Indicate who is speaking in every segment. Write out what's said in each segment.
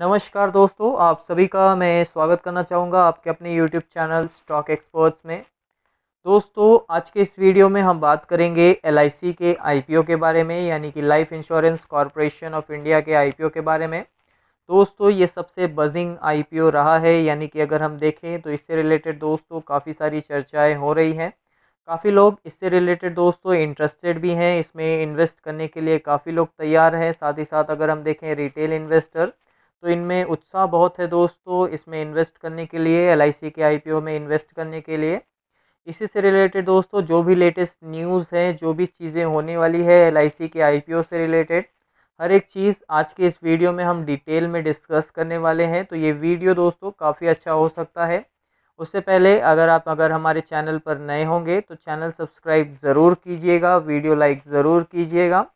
Speaker 1: नमस्कार दोस्तों आप सभी का मैं स्वागत करना चाहूँगा आपके अपने यूट्यूब चैनल स्टॉक एक्सपर्ट्स में दोस्तों आज के इस वीडियो में हम बात करेंगे एल के आई के बारे में यानी कि life insurance corporation of India के आई के बारे में दोस्तों ये सबसे बजिंग आई रहा है यानी कि अगर हम देखें तो इससे रिलेटेड दोस्तों काफ़ी सारी चर्चाएँ हो रही हैं काफ़ी लोग इससे रिलेटेड दोस्तों इंटरेस्टेड भी हैं इसमें इन्वेस्ट करने के लिए काफ़ी लोग तैयार हैं साथ ही साथ अगर हम देखें रिटेल इन्वेस्टर तो इनमें उत्साह बहुत है दोस्तों इसमें इन्वेस्ट करने के लिए एल के आई में इन्वेस्ट करने के लिए इसी से रिलेटेड दोस्तों जो भी लेटेस्ट न्यूज़ है जो भी चीज़ें होने वाली है एल के आई से रिलेटेड हर एक चीज़ आज के इस वीडियो में हम डिटेल में डिस्कस करने वाले हैं तो ये वीडियो दोस्तों काफ़ी अच्छा हो सकता है उससे पहले अगर आप अगर हमारे चैनल पर नए होंगे तो चैनल सब्सक्राइब ज़रूर कीजिएगा वीडियो लाइक ज़रूर कीजिएगा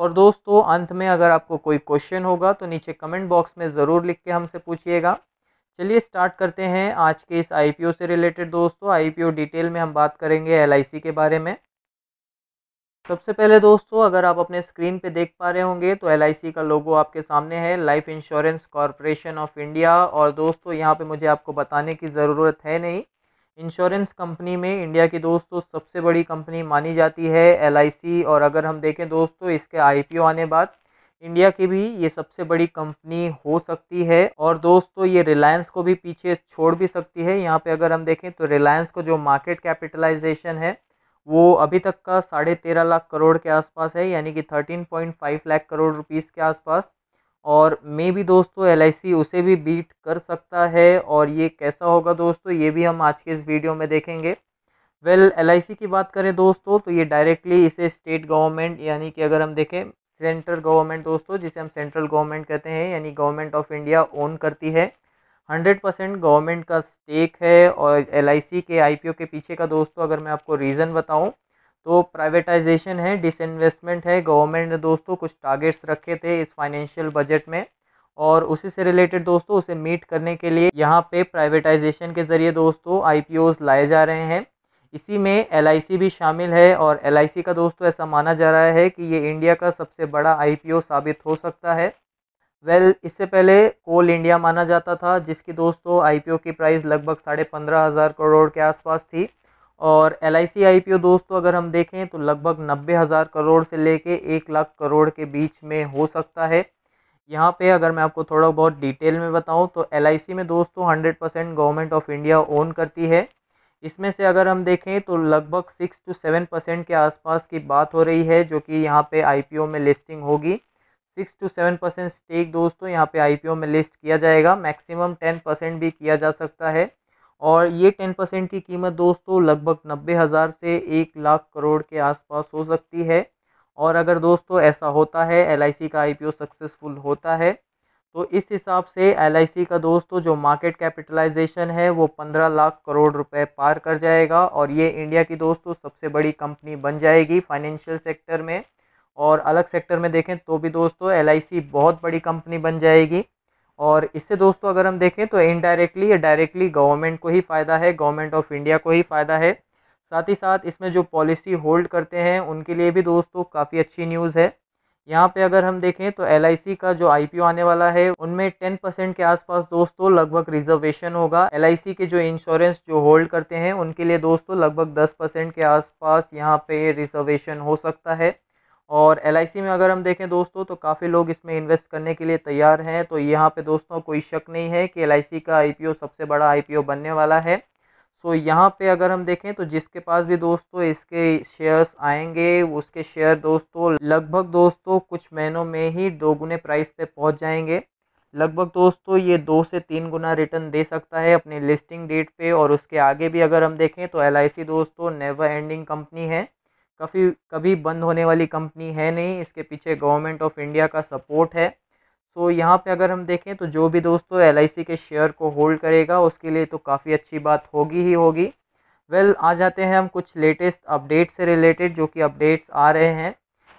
Speaker 1: और दोस्तों अंत में अगर आपको कोई क्वेश्चन होगा तो नीचे कमेंट बॉक्स में ज़रूर लिख के हमसे पूछिएगा चलिए स्टार्ट करते हैं आज के इस आई से रिलेटेड दोस्तों आई डिटेल में हम बात करेंगे एल के बारे में सबसे पहले दोस्तों अगर आप अपने स्क्रीन पे देख पा रहे होंगे तो एल का लोगो आपके सामने है life insurance corporation of India और दोस्तों यहाँ पे मुझे आपको बताने की ज़रूरत है नहीं इंश्योरेंस कंपनी में इंडिया की दोस्तों सबसे बड़ी कंपनी मानी जाती है एल और अगर हम देखें दोस्तों इसके आई आने बाद इंडिया की भी ये सबसे बड़ी कंपनी हो सकती है और दोस्तों ये रिलायंस को भी पीछे छोड़ भी सकती है यहाँ पे अगर हम देखें तो रिलायंस को जो मार्केट कैपिटलाइजेशन है वो अभी तक का साढ़े तेरह लाख करोड़ के आसपास है यानी कि thirteen point five lakh crore rupees के आसपास और मे भी दोस्तों एल उसे भी बीट कर सकता है और ये कैसा होगा दोस्तों ये भी हम आज के इस वीडियो में देखेंगे वेल well, एल की बात करें दोस्तों तो ये डायरेक्टली इसे स्टेट गवर्नमेंट यानी कि अगर हम देखें सेंट्रल गवर्नमेंट दोस्तों जिसे हम सेंट्रल गवर्नमेंट कहते हैं यानी गवर्नमेंट ऑफ इंडिया ओन करती है हंड्रेड परसेंट गवर्नमेंट का स्टेक है और एल के आई के पीछे का दोस्तों अगर मैं आपको रीज़न बताऊँ तो प्राइवेटाइजेशन है डिसइन्वेस्टमेंट है गवर्नमेंट ने दोस्तों कुछ टारगेट्स रखे थे इस फाइनेंशियल बजट में और उसी से रिलेटेड दोस्तों उसे मीट करने के लिए यहाँ पे प्राइवेटाइजेशन के ज़रिए दोस्तों आई लाए जा रहे हैं इसी में एल भी शामिल है और एल का दोस्तों ऐसा माना जा रहा है कि ये इंडिया का सबसे बड़ा आई साबित हो सकता है वेल well, इससे पहले कोल इंडिया माना जाता था जिसकी दोस्तों आईपीओ की प्राइस लगभग साढ़े पंद्रह हज़ार करोड़ के आसपास थी और L I C I P O दोस्तों अगर हम देखें तो लगभग नब्बे हज़ार करोड़ से लेके एक लाख करोड़ के बीच में हो सकता है यहाँ पे अगर मैं आपको थोड़ा बहुत डिटेल में बताऊँ तो एल में दोस्तों hundred percent government of India own करती है इसमें से अगर हम देखें तो लगभग सिक्स टू सेवन परसेंट के आसपास की बात हो रही है जो कि यहाँ पे आईपीओ में लिस्टिंग होगी six to seven percent stake दोस्तों यहाँ पे आईपीओ में लिस्ट किया जाएगा मैक्सिमम टेन परसेंट भी किया जा सकता है और ये टेन परसेंट की कीमत दोस्तों लगभग नब्बे हज़ार से एक लाख करोड़ के आसपास हो सकती है और अगर दोस्तों ऐसा होता है एल का आई सक्सेसफुल होता है तो इस हिसाब से एल का दोस्तों जो मार्केट कैपिटलाइजेशन है वो पंद्रह लाख करोड़ रुपए पार कर जाएगा और ये इंडिया की दोस्तों सबसे बड़ी कंपनी बन जाएगी फाइनेंशियल सेक्टर में और अलग सेक्टर में देखें तो भी दोस्तों एल बहुत बड़ी कंपनी बन जाएगी और इससे दोस्तों अगर हम देखें तो इनडायरेक्टली या डायरेक्टली गवर्नमेंट को ही फ़ायदा है गवर्नमेंट ऑफ इंडिया को ही फ़ायदा है साथ ही साथ इसमें जो पॉलिसी होल्ड करते हैं उनके लिए भी दोस्तों काफ़ी अच्छी न्यूज़ है यहाँ पे अगर हम देखें तो एल का जो आई आने वाला है उनमें टेन परसेंट के आसपास दोस्तों लगभग रिजर्वेशन होगा एल के जो इंश्योरेंस जो होल्ड करते हैं उनके लिए दोस्तों लगभग दस परसेंट के आसपास यहाँ पे रिजर्वेशन हो सकता है और एल में अगर हम देखें दोस्तों तो काफ़ी लोग इसमें इन्वेस्ट करने के लिए तैयार हैं तो यहाँ पे दोस्तों कोई शक नहीं है कि एल का आई सबसे बड़ा आई बनने वाला है सो यहाँ पे अगर हम देखें तो जिसके पास भी दोस्तों इसके शेयर्स आएंगे उसके शेयर दोस्तों लगभग दोस्तों कुछ महीनों में ही दोगुने प्राइस पे पहुँच जाएंगे लगभग दोस्तों ये दो से तीन गुना रिटर्न दे सकता है अपने लिस्टिंग डेट पे और उसके आगे भी अगर हम देखें तो एल दोस्तों नेवर एंडिंग कंपनी है कभी कभी बंद होने वाली कंपनी है नहीं इसके पीछे गवर्नमेंट ऑफ इंडिया का सपोर्ट है सो so, यहाँ पे अगर हम देखें तो जो भी दोस्तों एल के शेयर को होल्ड करेगा उसके लिए तो काफ़ी अच्छी बात होगी ही होगी वेल well, आ जाते हैं हम कुछ लेटेस्ट अपडेट से रिलेटेड जो कि अपडेट्स आ रहे हैं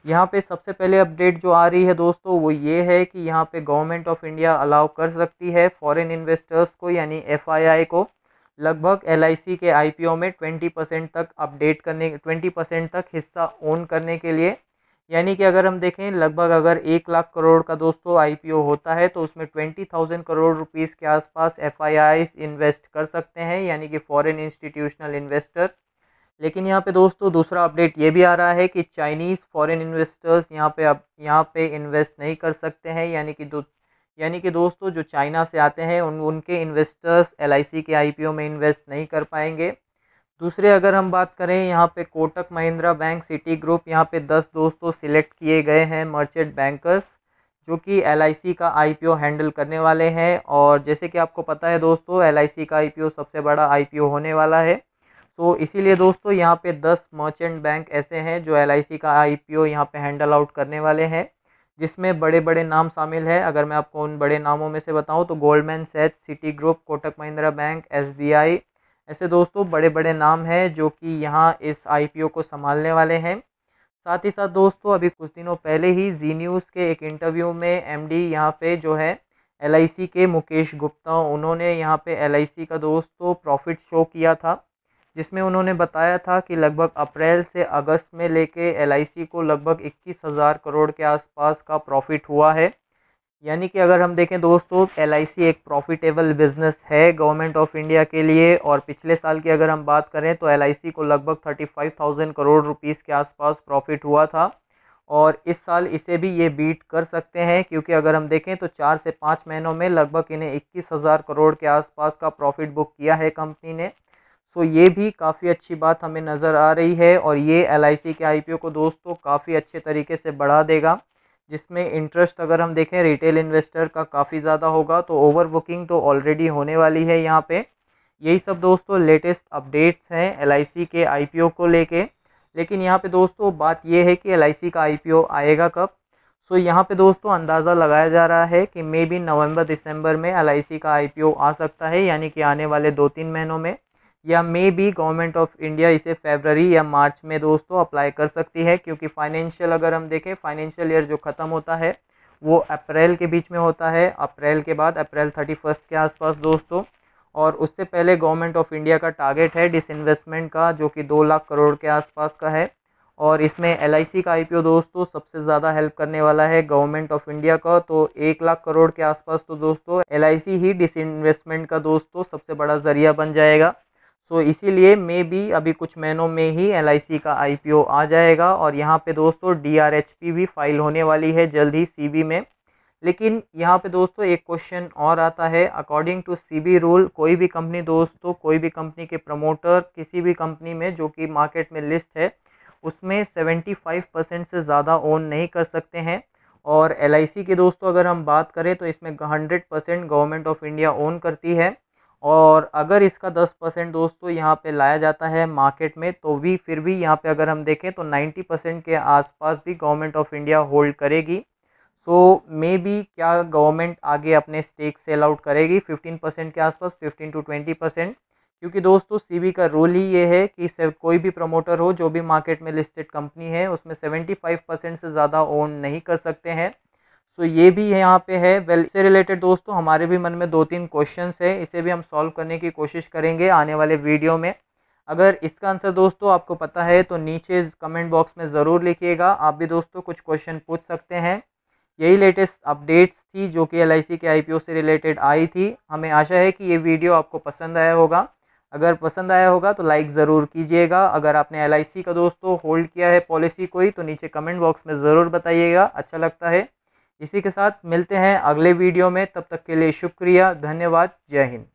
Speaker 1: यहाँ पे सबसे पहले अपडेट जो आ रही है दोस्तों वो ये है कि यहाँ पे गवर्नमेंट ऑफ इंडिया अलाउ कर सकती है फॉरेन इन्वेस्टर्स को यानी एफ को लगभग एल के आई में ट्वेंटी परसेंट तक अपडेट करने ट्वेंटी परसेंट तक हिस्सा ओन करने के लिए यानी कि अगर हम देखें लगभग अगर एक लाख करोड़ का दोस्तों आई होता है तो उसमें ट्वेंटी थाउजेंड करोड़ रुपीज़ के आसपास एफ इन्वेस्ट कर सकते हैं यानी कि फॉरेन इंस्टीट्यूशनल इन्वेस्टर लेकिन यहाँ पे दोस्तों दूसरा अपडेट ये भी आ रहा है कि चाइनीज़ फॉरेन इन्वेस्टर्स यहाँ पे अब यहाँ पे इन्वेस्ट नहीं कर सकते हैं यानी कि यानी कि दोस्तों जो चाइना से आते हैं उन उनके इन्वेस्टर्स एल के आई में इन्वेस्ट नहीं कर पाएंगे दूसरे अगर हम बात करें यहाँ पे Kotak Mahindra bank Citigroup यहाँ पे दस दोस्तों सिलेक्ट किए गए हैं मर्चेंट बैंकर्स जो कि एल का आई हैंडल करने वाले हैं और जैसे कि आपको पता है दोस्तों एल का आई सबसे बड़ा आई होने वाला है तो इसीलिए दोस्तों यहाँ पे दस मर्चेंट बैंक ऐसे हैं जो एल का आई पी यहाँ पर हैंडल आउट करने वाले हैं जिसमें बड़े बड़े नाम शामिल है अगर मैं आपको उन बड़े नामों में से बताऊं तो Goldman Sachs Citigroup Kotak Mahindra bank एस ऐसे दोस्तों बड़े बड़े नाम हैं जो कि यहाँ इस आई को संभालने वाले हैं साथ ही साथ दोस्तों अभी कुछ दिनों पहले ही जी न्यूज़ के एक इंटरव्यू में एम डी यहाँ पे जो है एल के मुकेश गुप्ता उन्होंने यहाँ पे एल का दोस्तों प्रॉफिट शो किया था जिसमें उन्होंने बताया था कि लगभग अप्रैल से अगस्त में लेके एल को लगभग इक्कीस हज़ार करोड़ के आसपास का प्रॉफिट हुआ है यानी कि अगर हम देखें दोस्तों एल एक प्रॉफिटेबल बिज़नेस है गवर्नमेंट ऑफ इंडिया के लिए और पिछले साल की अगर हम बात करें तो एल को लगभग thirty five thousand crore rupees के आसपास प्रॉफिट हुआ था और इस साल इसे भी ये बीट कर सकते हैं क्योंकि अगर हम देखें तो चार से पाँच महीनों में लगभग इन्हें इक्कीस हज़ार करोड़ के आसपास का प्रॉफिट बुक किया है कंपनी ने सो ये भी काफ़ी अच्छी बात हमें नज़र आ रही है और ये एल के आई को दोस्तों काफ़ी अच्छे तरीके से बढ़ा देगा जिसमें इंटरेस्ट अगर हम देखें रिटेल इन्वेस्टर का काफ़ी ज़्यादा होगा तो ओवर बुकिंग तो ऑलरेडी होने वाली है यहाँ पे यही सब दोस्तों लेटेस्ट अपडेट्स हैं एल के आई को लेके लेकिन यहाँ पे दोस्तों बात ये है कि एल का आई आएगा कब सो so, यहाँ पे दोस्तों अंदाज़ा लगाया जा रहा है कि मे बी नवंबर दिसंबर में एल का आई आ सकता है यानी कि आने वाले दो तीन महीनों में या maybe government of India इसे फेबररी या मार्च में दोस्तों अप्लाई कर सकती है क्योंकि फाइनेंशियल अगर हम देखें फाइनेंशियल ईयर जो ख़त्म होता है वो अप्रैल के बीच में होता है अप्रैल के बाद अप्रैल थर्टी फर्स्ट के आसपास दोस्तों और उससे पहले गवर्नमेंट ऑफ इंडिया का टारगेट है डिसइन्वेस्टमेंट का जो कि दो लाख करोड़ के आसपास का है और इसमें एल का आई दोस्तों सबसे ज़्यादा हेल्प करने वाला है गवर्नमेंट ऑफ इंडिया का तो एक लाख करोड़ के आसपास तो दोस्तों एल ही डिसइन्वेस्टमेंट का दोस्तों सबसे बड़ा ज़रिया बन जाएगा सो तो इसीलिए मे बी अभी कुछ महीनों में ही एल का आई आ जाएगा और यहाँ पे दोस्तों डी भी फाइल होने वाली है जल्द ही सी में लेकिन यहाँ पे दोस्तों एक क्वेश्चन और आता है अकॉर्डिंग टू सी रूल कोई भी कंपनी दोस्तों कोई भी कंपनी के प्रमोटर किसी भी कंपनी में जो कि मार्केट में लिस्ट है उसमें सेवेंटी परसेंट से ज़्यादा ओन नहीं कर सकते हैं और एल के दोस्तों अगर हम बात करें तो इसमें hundred percent government of India own करती है और अगर इसका दस परसेंट दोस्तों यहाँ पे लाया जाता है मार्केट में तो भी फिर भी यहाँ पे अगर हम देखें तो नाइन्टी परसेंट के आसपास भी गवर्नमेंट ऑफ इंडिया होल्ड करेगी सो मे बी क्या गवर्नमेंट आगे अपने स्टेक सेल आउट करेगी फिफ्टीन परसेंट के आसपास फिफ्टीन टू ट्वेंटी परसेंट क्योंकि दोस्तों सी का रोल ही ये है कि कोई भी प्रमोटर हो जो भी मार्केट में लिस्टेड कंपनी है उसमें सेवेंटी फाइव परसेंट से ज़्यादा ओन नहीं कर सकते हैं तो ये भी है यहाँ पे है वेल से रिलेटेड दोस्तों हमारे भी मन में दो तीन क्वेश्चन है इसे भी हम सॉल्व करने की कोशिश करेंगे आने वाले वीडियो में अगर इसका आंसर दोस्तों आपको पता है तो नीचे कमेंट बॉक्स में ज़रूर लिखिएगा आप भी दोस्तों कुछ क्वेश्चन पूछ सकते हैं यही लेटेस्ट अपडेट्स थी जो कि एल के आई से रिलेटेड आई थी हमें आशा है कि ये वीडियो आपको पसंद आया होगा अगर पसंद आया होगा तो लाइक ज़रूर कीजिएगा अगर आपने एल का दोस्तों होल्ड किया है पॉलिसी कोई तो नीचे कमेंट बॉक्स में ज़रूर बताइएगा अच्छा लगता है इसी के साथ मिलते हैं अगले वीडियो में तब तक के लिए शुक्रिया धन्यवाद जय हिंद